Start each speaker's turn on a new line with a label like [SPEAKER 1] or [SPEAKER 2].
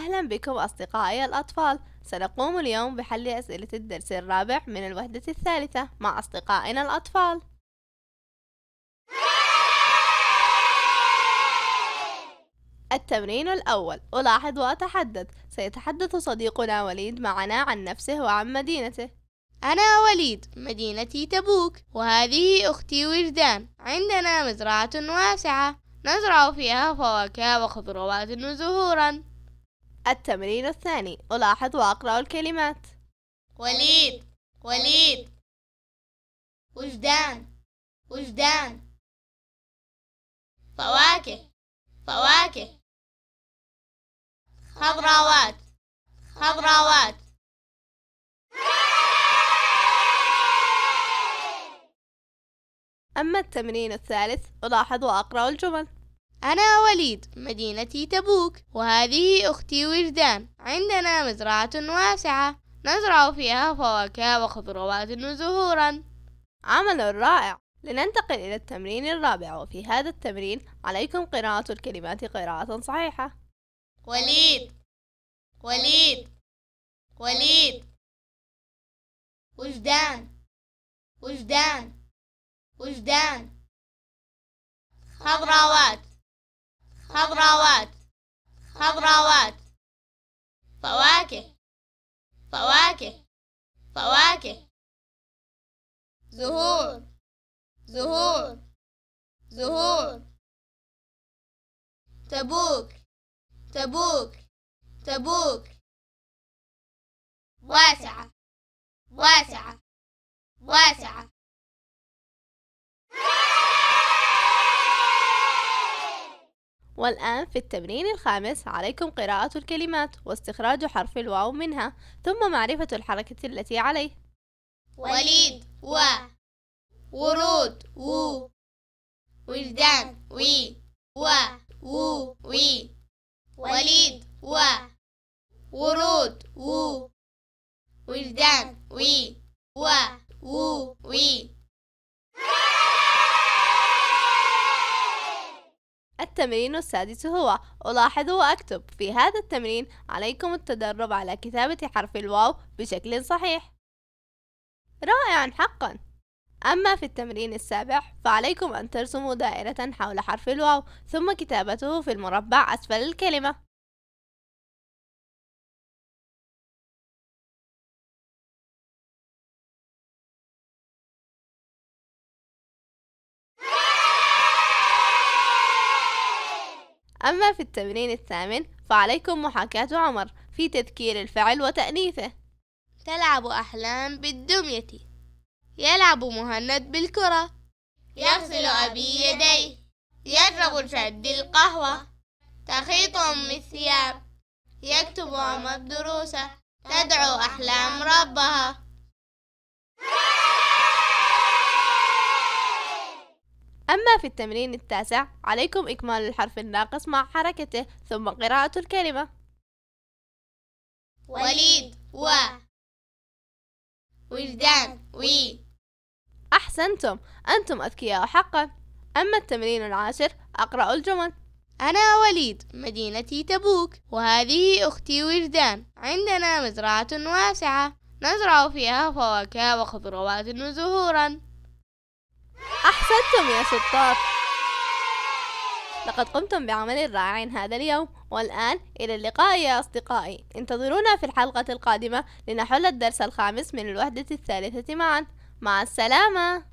[SPEAKER 1] أهلا بكم أصدقائي الأطفال سنقوم اليوم بحل أسئلة الدرس الرابع من الوحدة الثالثة مع أصدقائنا الأطفال التمرين الأول ألاحظ وأتحدث سيتحدث صديقنا وليد معنا عن نفسه وعن مدينته أنا وليد مدينتي تبوك وهذه أختي وجدان عندنا مزرعة واسعة نزرع فيها فواكه وخضروات وزهورا التمرين الثاني ألاحظ وأقرأ الكلمات
[SPEAKER 2] وليد وليد وجدان وجدان فواكه فواكه خضراوات خضراوات
[SPEAKER 1] أما التمرين الثالث ألاحظ وأقرأ الجمل أنا وليد مدينتي تبوك وهذه أختي وجدان عندنا مزرعة واسعة نزرع فيها فواكه وخضروات وزهورا عمل رائع لننتقل إلى التمرين الرابع وفي هذا التمرين عليكم قراءة الكلمات قراءة صحيحة
[SPEAKER 2] وليد وليد وليد وجدان وجدان وجدان فواكه فواكه زهور زهور زهور تبوك تبوك تبوك واسعة واسعة واسعة
[SPEAKER 1] والآن في التمرين الخامس عليكم قراءة الكلمات واستخراج حرف الواو منها ثم معرفة الحركة التي عليه وليد و ورود
[SPEAKER 2] و ولدان وي و و وي
[SPEAKER 1] التمرين السادس هو ألاحظ وأكتب في هذا التمرين عليكم التدرب على كتابة حرف الواو بشكل صحيح رائعا حقا أما في التمرين السابع فعليكم أن ترسموا دائرة حول حرف
[SPEAKER 2] الواو ثم كتابته في المربع أسفل الكلمة
[SPEAKER 1] أما في التمرين الثامن فعليكم محاكاة عمر في تذكير الفعل وتأنيثه تلعب أحلام بالدمية يلعب مهند بالكرة
[SPEAKER 2] يغسل أبي يديه
[SPEAKER 1] يشرب الشد القهوة تخيط أم الثياب يكتب أم الدروس تدعو أحلام ربها أما في التمرين التاسع عليكم إكمال الحرف الناقص مع حركته ثم قراءة الكلمة
[SPEAKER 2] وليد و ولدان وي
[SPEAKER 1] أحسنتم أنتم أذكياء حقا أما التمرين العاشر أقرأ الجمل أنا وليد مدينتي تبوك وهذه أختي وردان عندنا مزرعة واسعة نزرع فيها فواكه وخضروات وزهورا أحسنتم يا شطار لقد قمتم بعمل رائع هذا اليوم والآن إلى اللقاء يا أصدقائي انتظرونا في الحلقة القادمة لنحل الدرس الخامس من الوحدة الثالثة معا مع
[SPEAKER 2] السلامة